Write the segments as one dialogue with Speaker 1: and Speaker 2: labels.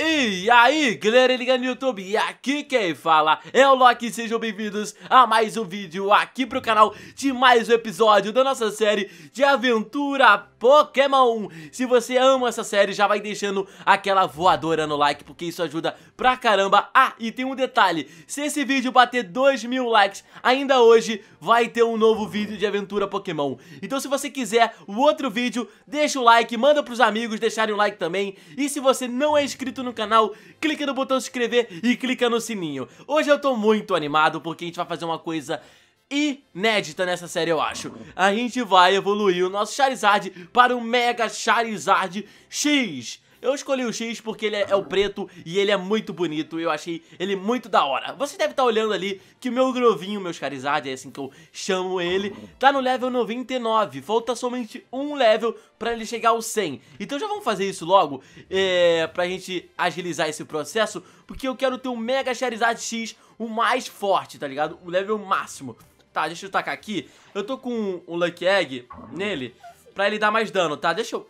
Speaker 1: E aí, galera ligando no YouTube, e aqui quem fala é o Loki, sejam bem-vindos a mais um vídeo aqui pro canal de mais um episódio da nossa série de aventura Pokémon Se você ama essa série, já vai deixando aquela voadora no like, porque isso ajuda pra caramba Ah, e tem um detalhe, se esse vídeo bater 2 mil likes, ainda hoje vai ter um novo vídeo de aventura Pokémon Então se você quiser o outro vídeo, deixa o like, manda pros amigos deixarem o like também E se você não é inscrito no no canal, clica no botão inscrever e clica no sininho. Hoje eu tô muito animado porque a gente vai fazer uma coisa inédita nessa série, eu acho. A gente vai evoluir o nosso Charizard para o Mega Charizard X. Eu escolhi o X porque ele é, é o preto e ele é muito bonito. Eu achei ele muito da hora. Você deve estar tá olhando ali que o meu Grovinho, meus Charizard, é assim que eu chamo ele, tá no level 99. Falta somente um level pra ele chegar ao 100. Então já vamos fazer isso logo é, pra gente agilizar esse processo, porque eu quero ter um Mega Charizard X, o mais forte, tá ligado? O level máximo. Tá, deixa eu tacar aqui. Eu tô com um Lucky Egg nele pra ele dar mais dano, tá? Deixa eu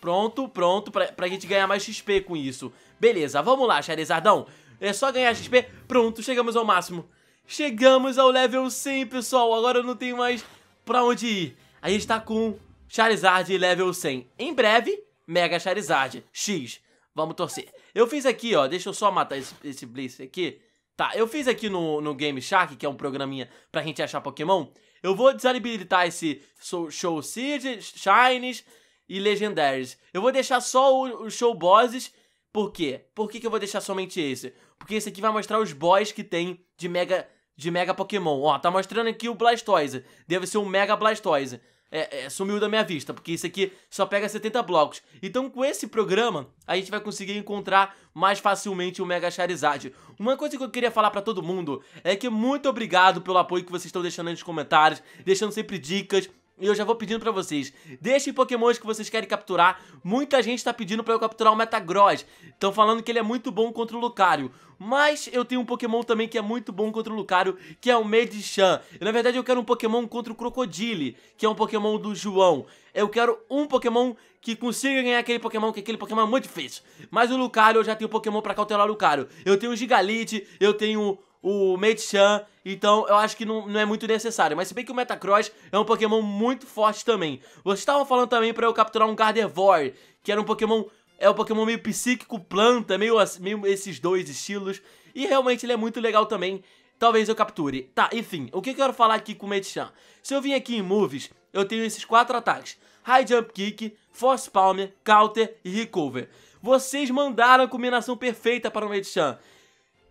Speaker 1: Pronto, pronto, pra, pra gente ganhar mais XP com isso. Beleza, vamos lá, Charizardão. É só ganhar XP. Pronto, chegamos ao máximo. Chegamos ao level 100, pessoal. Agora eu não tenho mais pra onde ir. A gente tá com Charizard level 100. Em breve, Mega Charizard X. Vamos torcer. Eu fiz aqui, ó. Deixa eu só matar esse, esse Blitz aqui. Tá, eu fiz aqui no, no Game Shark, que é um programinha pra gente achar Pokémon. Eu vou desabilitar esse Show Seed, Shines, e Legendaries. Eu vou deixar só o, o show bosses. Por quê? Por que, que eu vou deixar somente esse? Porque esse aqui vai mostrar os boss que tem de Mega, de mega Pokémon. Ó, tá mostrando aqui o Blastoise. Deve ser um Mega Blastoise. É, é, sumiu da minha vista, porque isso aqui só pega 70 blocos. Então, com esse programa, a gente vai conseguir encontrar mais facilmente o Mega Charizard. Uma coisa que eu queria falar pra todo mundo é que muito obrigado pelo apoio que vocês estão deixando aí nos comentários, deixando sempre dicas, e eu já vou pedindo pra vocês, deixem pokémons que vocês querem capturar. Muita gente tá pedindo pra eu capturar o Metagross. Estão falando que ele é muito bom contra o Lucario. Mas eu tenho um pokémon também que é muito bom contra o Lucario, que é o Medicham E na verdade eu quero um pokémon contra o Crocodile, que é um pokémon do João. Eu quero um pokémon que consiga ganhar aquele pokémon, que aquele pokémon é muito difícil. Mas o Lucario, eu já tenho pokémon pra cautelar o Lucario. Eu tenho o Gigalite, eu tenho o Medicham então eu acho que não, não é muito necessário. Mas se bem que o Metacross é um Pokémon muito forte também. Vocês estavam falando também pra eu capturar um Gardevoir, que era um Pokémon... É um Pokémon meio psíquico, planta, meio, meio esses dois estilos. E realmente ele é muito legal também. Talvez eu capture. Tá, enfim, o que eu quero falar aqui com o Medichan? Se eu vim aqui em Moves, eu tenho esses quatro ataques. High Jump Kick, Force Palmer, Counter e Recover. Vocês mandaram a combinação perfeita para o Medichan.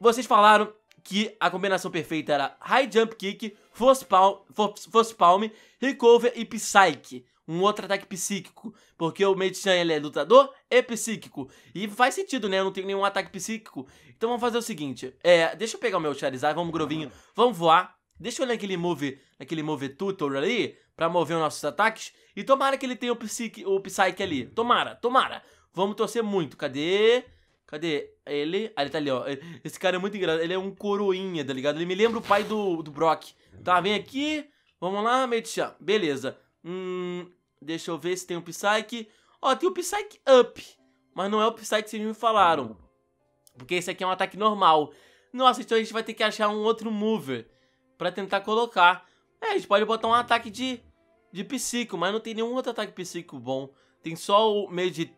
Speaker 1: Vocês falaram que a combinação perfeita era High Jump Kick, Force Palm, Force Palm Recover e Psyche. Um outro ataque psíquico, porque o Mei Chan ele é lutador e psíquico. E faz sentido, né? Eu não tenho nenhum ataque psíquico. Então vamos fazer o seguinte, é, deixa eu pegar o meu Charizard, vamos Grovinho, vamos voar. Deixa eu olhar aquele move, aquele move tutor ali, pra mover os nossos ataques. E tomara que ele tenha o, psique, o Psyche ali, tomara, tomara. Vamos torcer muito, cadê? Cadê ele? Ah, ele tá ali, ó. Esse cara é muito engraçado. Ele é um coroinha, tá ligado? Ele me lembra o pai do, do Brock. Tá, vem aqui. Vamos lá, Metichan. Beleza. Hum, deixa eu ver se tem um Psyche. Ó, tem o um Psyche Up. Mas não é o Psyche que vocês me falaram. Porque esse aqui é um ataque normal. Nossa, então a gente vai ter que achar um outro mover pra tentar colocar. É, a gente pode botar um ataque de, de psico, mas não tem nenhum outro ataque psico bom. Tem só o Medi...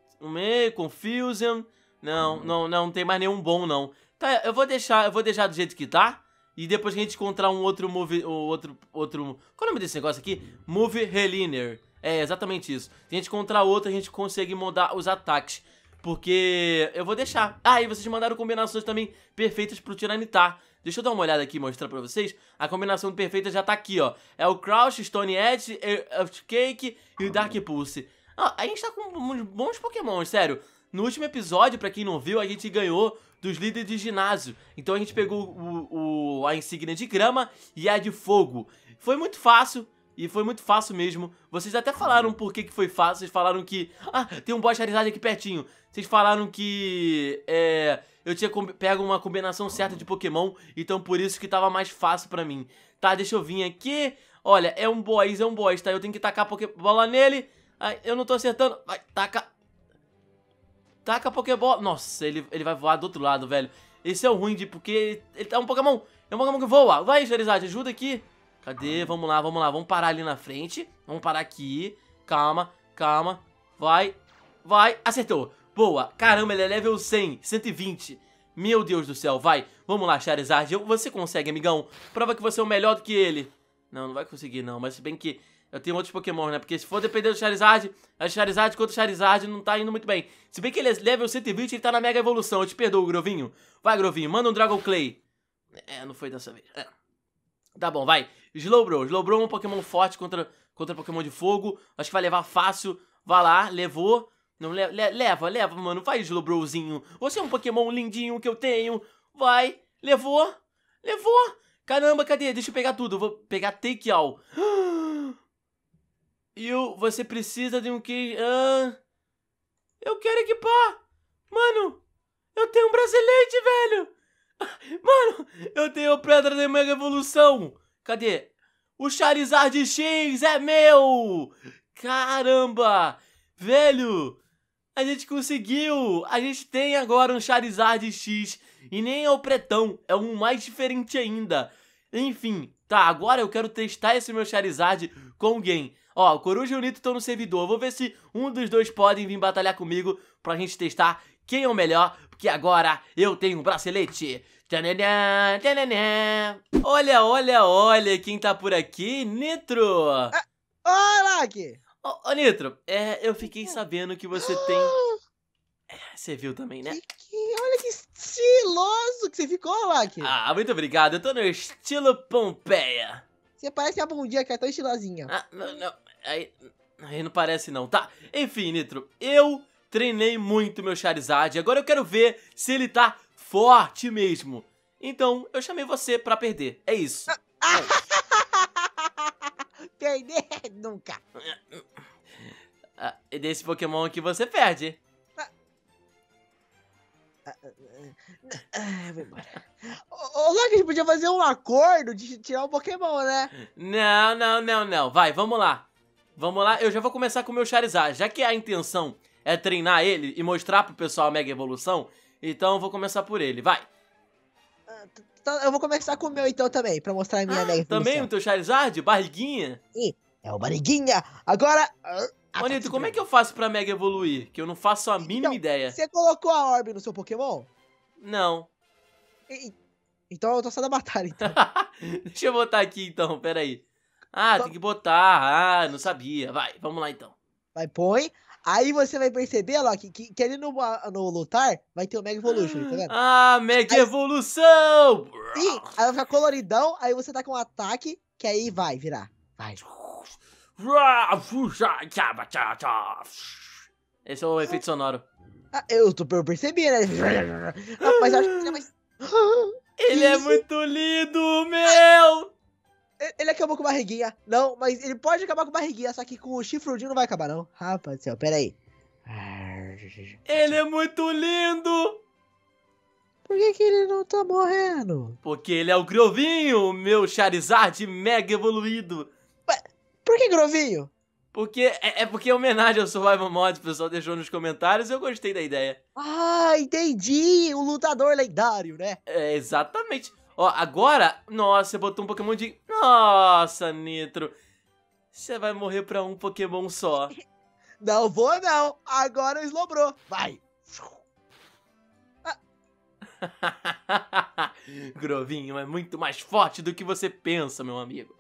Speaker 1: Confusion. Não, hum. não, não, não tem mais nenhum bom, não. Tá, eu vou deixar, eu vou deixar do jeito que tá. E depois que a gente encontrar um outro move. outro. outro. Qual é o nome desse negócio aqui? Move Reliner. É, exatamente isso. Se a gente encontrar outro, a gente consegue mudar os ataques. Porque eu vou deixar. Ah, e vocês mandaram combinações também perfeitas pro Tiranitar. Deixa eu dar uma olhada aqui e mostrar pra vocês. A combinação perfeita já tá aqui, ó. É o Crouch, Stone Edge, cake e o Dark Pulse. Ah, a gente tá com uns bons pokémons, sério. No último episódio, para quem não viu, a gente ganhou dos líderes de ginásio. Então a gente pegou o, o, a insígnia de grama e a de fogo. Foi muito fácil. E foi muito fácil mesmo. Vocês até falaram por que, que foi fácil. Vocês falaram que. Ah, tem um boss Charizard aqui pertinho. Vocês falaram que. É, eu tinha pego uma combinação certa de Pokémon. Então por isso que tava mais fácil para mim. Tá, deixa eu vir aqui. Olha, é um boss, é um boss, tá? Eu tenho que tacar Pokébola nele. Ai, eu não tô acertando. Vai, taca. Taca a Pokébola. Nossa, ele, ele vai voar do outro lado, velho. Esse é o ruim de porque ele, ele é um Pokémon. É um Pokémon que voa. Vai, Charizard, ajuda aqui. Cadê? Vamos lá, vamos lá. Vamos parar ali na frente. Vamos parar aqui. Calma, calma. Vai, vai. Acertou. Boa. Caramba, ele é level 100, 120. Meu Deus do céu, vai. Vamos lá, Charizard. Você consegue, amigão. Prova que você é o melhor do que ele. Não, não vai conseguir, não. Mas se bem que eu tenho outros Pokémon, né? Porque se for depender do Charizard, a Charizard contra o Charizard não tá indo muito bem. Se bem que ele é level 120, ele tá na Mega Evolução. Eu te perdoo, Grovinho. Vai, Grovinho, manda um Dragon Clay. É, não foi dessa vez. É. Tá bom, vai. Slowbro. Slowbro é um Pokémon forte contra, contra Pokémon de fogo. Acho que vai levar fácil. Vai lá, levou. Não, le, le leva, leva, mano. Vai, Slowbrozinho. Você é um Pokémon lindinho que eu tenho. Vai, levou. Levou. Caramba, cadê? Deixa eu pegar tudo. Vou pegar Take All. E você precisa de um que. Ah, eu quero equipar! Mano, eu tenho um bracelete, velho! Mano, eu tenho pedra da mega evolução! Cadê? O Charizard X é meu! Caramba! Velho, a gente conseguiu! A gente tem agora um Charizard X e nem é o pretão, é um mais diferente ainda. Enfim, tá, agora eu quero testar esse meu Charizard com alguém. Ó, o Coruja e o Lito estão no servidor. Vou ver se um dos dois podem vir batalhar comigo pra gente testar quem é o melhor, porque agora eu tenho um bracelete. Tchananã, tchananã. Olha, olha, olha quem tá por aqui, Nitro. Ah, olá aqui. Ô, Nitro, é, eu fiquei sabendo que você tem... É, você viu também, né? Que, que, olha que estiloso que você ficou, Lack. Ah, muito obrigado. Eu tô no estilo Pompeia.
Speaker 2: Você parece a Bom que é tão estilosinha. Ah, não, não. Aí,
Speaker 1: aí não parece não, tá? Enfim, Nitro, eu treinei muito meu Charizard. Agora eu quero ver se ele tá forte mesmo. Então, eu chamei você pra perder. É isso. Ah, ah,
Speaker 2: é perder nunca.
Speaker 1: Ah, desse Pokémon que você perde. Ah, ah, vou embora.
Speaker 2: Ô, Loki, a gente podia fazer um acordo de tirar o Pokémon, né?
Speaker 1: Não, não, não, não. Vai, vamos lá. Vamos lá, eu já vou começar com o meu Charizard. Já que a intenção é treinar ele e mostrar pro pessoal a Mega Evolução, então eu vou começar por ele, vai.
Speaker 2: Ah, eu vou começar com o meu então também, pra mostrar a minha ah, Mega Evolução. Também
Speaker 1: o teu Charizard? Barriguinha? Sim, é o Barriguinha. Agora... Ah, bonito, como é que eu faço pra Mega evoluir? Que eu não faço a mínima então, ideia.
Speaker 2: Você colocou a Orbe no seu Pokémon? Não. E, então eu tô só da batalha, então.
Speaker 1: Deixa eu botar aqui, então, peraí. Ah, tem que botar. Ah, não sabia. Vai, vamos lá, então.
Speaker 2: Vai, põe. Aí você vai perceber, Loki, que, que ali no, no lutar vai ter o Mega Evolution, tá vendo? Ah, Mega aí, Evolução! Sim, aí vai ficar coloridão, aí você tá com um ataque, que aí vai virar.
Speaker 1: Vai. Esse é o efeito sonoro.
Speaker 2: Ah, eu, tô, eu percebi, né? Ah, mas acho que ele é mais. Ele é muito lindo, meu! Ele acabou com barriguinha. Não, mas ele pode acabar com barriguinha, só que com o chifrudinho não vai acabar, não. Rapaz do céu, pera aí. Ele é muito lindo! Por que, que ele não tá morrendo?
Speaker 1: Porque ele é o Grovinho, meu Charizard mega evoluído.
Speaker 2: por que Grovinho?
Speaker 1: Porque é, é porque é homenagem ao Survival Mod, o pessoal deixou nos comentários e eu gostei da ideia.
Speaker 2: Ah, entendi! O lutador lendário, né?
Speaker 1: É, exatamente. Ó, agora, nossa, você botou um Pokémon de. Nossa, Nitro! Você vai morrer pra um Pokémon só.
Speaker 2: não vou, não! Agora eslobrou! Vai!
Speaker 1: Grovinho é muito mais forte do que você pensa, meu amigo.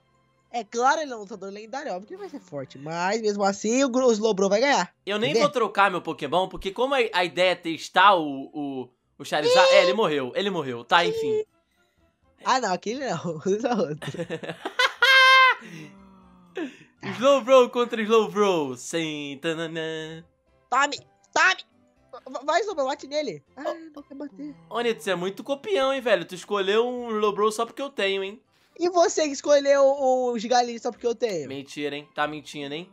Speaker 2: É claro, ele é um lutador lendário, óbvio que ele vai ser forte. Mas mesmo assim, o, Slowbro vai ganhar.
Speaker 1: Eu nem vou trocar meu Pokémon, porque como a, ideia é testar o, o, o Charizard. é, ele morreu, ele morreu, tá? Enfim.
Speaker 2: ah, não, aquele não. Usa
Speaker 1: outro. Slowbro contra Slowbro. Sem. Tome!
Speaker 2: Tome! Vai, Slowbro, bate nele. Ah, não quer bater.
Speaker 1: Ô, você é muito copião, hein, velho. Tu escolheu um Slowbro só porque eu tenho, hein.
Speaker 2: E você que escolheu os galinhos só porque eu tenho?
Speaker 1: Mentira, hein? Tá mentindo, hein?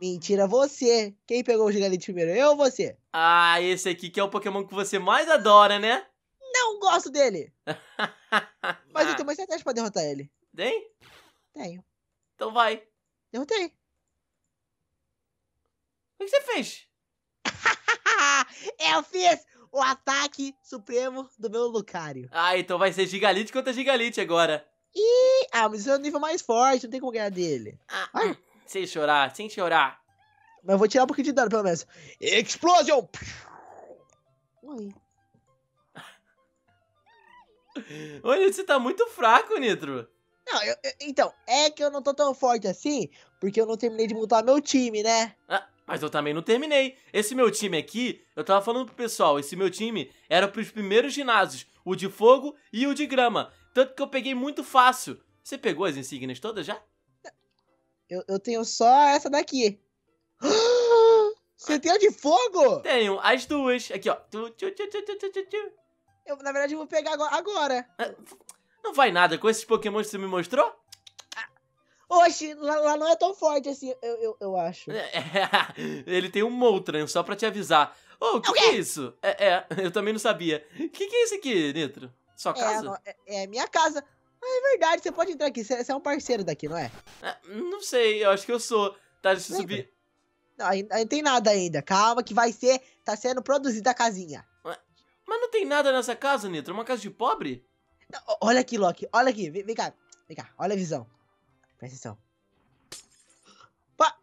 Speaker 2: Mentira, você. Quem pegou o Gigalite primeiro, eu ou você?
Speaker 1: Ah, esse aqui que é o Pokémon que você mais adora, né? Não
Speaker 2: gosto dele.
Speaker 1: Mas eu tenho uma
Speaker 2: estratégia pra derrotar ele. Tem? Tenho. Então vai. Derrotei. O que você fez? eu fiz o ataque supremo do meu Lucario.
Speaker 1: Ah, então vai ser Gigalite contra Gigalite agora.
Speaker 2: Ih, ah, mas esse é o nível mais forte, não tem como ganhar dele.
Speaker 1: Ah, Ai. Ah, sem chorar, sem chorar. Mas eu vou tirar um pouquinho de dano, pelo menos. Explosion! Oi. Olha, você tá muito fraco, Nitro.
Speaker 2: Não, eu, eu, então, é que eu não tô tão forte assim, porque eu não terminei de montar meu time, né?
Speaker 1: Ah, mas eu também não terminei. Esse meu time aqui, eu tava falando pro pessoal, esse meu time era pros primeiros ginásios, o de fogo e o de grama. Tanto que eu peguei muito fácil. Você pegou as insígnias todas já?
Speaker 2: Eu, eu tenho só essa daqui.
Speaker 1: Você tem a de fogo? Tenho, as duas. Aqui, ó.
Speaker 2: Eu, na verdade, eu vou pegar agora. Ah,
Speaker 1: não vai nada, com esses pokémons que você me mostrou?
Speaker 2: Hoje, lá, lá, não é tão forte assim, eu, eu, eu acho. É,
Speaker 1: ele tem um Moltran, só pra te avisar. Ô, oh, que, que é isso? É, é, eu também não sabia. O que, que é isso aqui, Nitro? Sua é, casa?
Speaker 2: É, é minha casa. Ah, é verdade, você pode entrar aqui. Você, é um parceiro daqui, não é?
Speaker 1: é? não sei, eu acho que eu sou. Tá, deixa eu subir.
Speaker 2: Não, não tem nada ainda. Calma que vai ser... Tá sendo produzida a casinha.
Speaker 1: Mas, não tem nada nessa casa, Nitro. É uma casa de pobre?
Speaker 2: Não, olha aqui, Loki. Olha aqui. Vem, vem cá. Vem cá. Olha a visão. Presta atenção. Pá!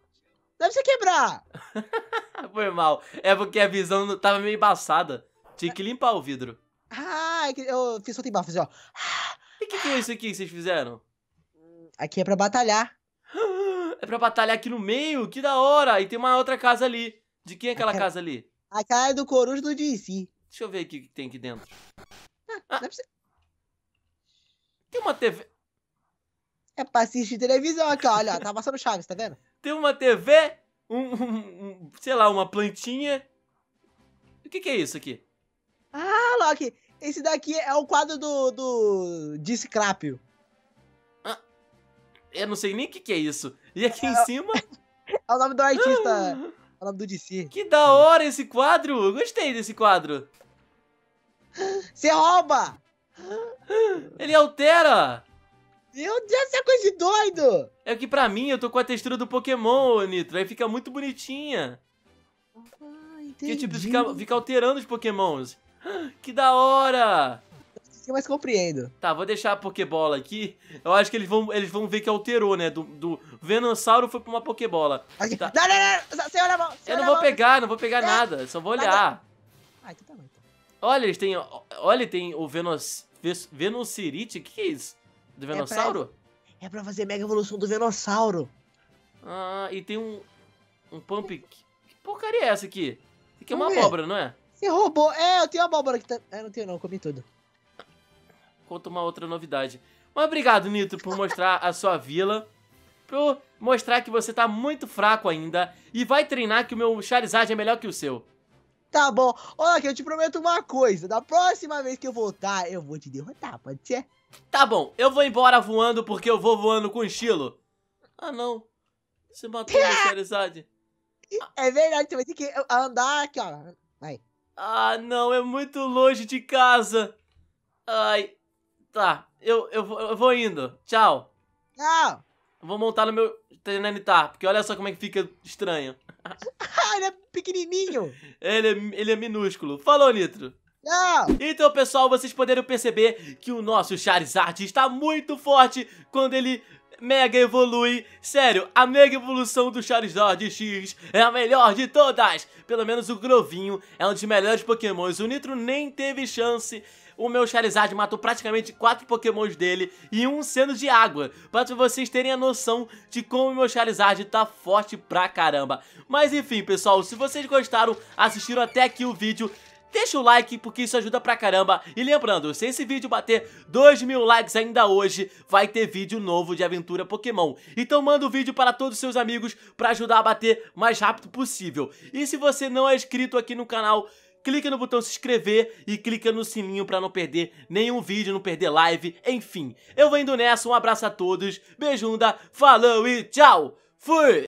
Speaker 2: Deve se quebrar!
Speaker 1: Foi mal. É porque a visão tava meio embaçada. Tinha que limpar o vidro.
Speaker 2: Ah, é eu fiz outro embaixo, ó.
Speaker 1: E o que, que é isso aqui que vocês fizeram? Aqui é pra batalhar. É pra batalhar aqui no meio? Que da hora! E tem uma outra casa ali. De quem é aquela casa ali?
Speaker 2: A casa é do Coruja do DC.
Speaker 1: Deixa eu ver aqui o que tem aqui dentro. Ah, ah. Tem uma TV.
Speaker 2: É pra assistir televisão aqui, Olha, tá passando Chaves, tá vendo?
Speaker 1: Tem uma TV, um, um, um, sei lá, uma plantinha. O que que é isso aqui?
Speaker 2: Ah, Loki, esse daqui é o quadro do, do Discrápio.
Speaker 1: Ah, eu não sei nem o que que é isso. E aqui é, em cima... É o nome do artista, ah. é o nome do DC. Que da hora esse quadro, eu gostei desse quadro. Você rouba! Ele altera!
Speaker 2: Meu Deus, essa é coisa de doido!
Speaker 1: É que pra mim eu tô com a textura do Pokémon, Nitro. Aí fica muito bonitinha. Ah,
Speaker 2: é tipo, entendi. Que tipo, fica,
Speaker 1: fica alterando os Pokémons. Ah, que da hora!
Speaker 2: Eu mais compreendo.
Speaker 1: Tá, vou deixar a Pokébola aqui. Eu acho que eles vão, eles vão ver que alterou, né? Do, do Venossauro foi pra uma Pokébola. Aqui. Tá. Não, não,
Speaker 2: não! Senhora, mão, eu não vou mão. pegar,
Speaker 1: não vou pegar é. nada. Só vou olhar. Ah, então tá bom. Olha, eles têm. Olha, tem o Venossirite. O que, que é isso? Do Venossauro?
Speaker 2: É pra, é pra fazer Mega Evolução do Venossauro.
Speaker 1: Ah, e tem um. Um pump. Que porcaria é essa aqui?
Speaker 2: Isso aqui é uma ver. abóbora, não é? Você roubou. É, eu tenho abóbora aqui. Tá... É, não tenho não, comi tudo.
Speaker 1: Conta uma outra novidade. Mas obrigado, Nito, por mostrar a sua vila. Por mostrar que você tá muito fraco ainda. E vai treinar que o meu Charizard é melhor que o seu.
Speaker 2: Tá bom. Olha aqui, eu te prometo uma coisa. Da próxima vez que eu voltar, eu vou te derrotar, pode ser?
Speaker 1: Tá bom, eu vou embora voando porque eu vou voando com estilo. Ah, não. Você matou o Charizard.
Speaker 2: É verdade, você vai ter que andar aqui, ó. Vai.
Speaker 1: Ah, não, é muito longe de casa. Ai. Tá, eu, eu, eu vou indo. Tchau. Tchau. Vou montar no meu Tenenitar, porque olha só como é que fica estranho. ah, ele é pequenininho. ele, é, ele é minúsculo. Falou, Nitro. Então, pessoal, vocês poderam perceber que o nosso Charizard está muito forte quando ele mega evolui. Sério, a mega evolução do Charizard X é a melhor de todas. Pelo menos o Grovinho é um dos melhores pokémons. O Nitro nem teve chance o meu Charizard matou praticamente quatro pokémons dele e um sendo de água, para vocês terem a noção de como o meu Charizard tá forte pra caramba. Mas enfim, pessoal, se vocês gostaram, assistiram até aqui o vídeo, deixa o like porque isso ajuda pra caramba. E lembrando, se esse vídeo bater 2 mil likes ainda hoje, vai ter vídeo novo de aventura Pokémon. Então manda o vídeo para todos os seus amigos pra ajudar a bater mais rápido possível. E se você não é inscrito aqui no canal, clica no botão se inscrever e clica no sininho para não perder nenhum vídeo, não perder live, enfim. Eu vou indo nessa, um abraço a todos, beijunda, falou e tchau! Fui!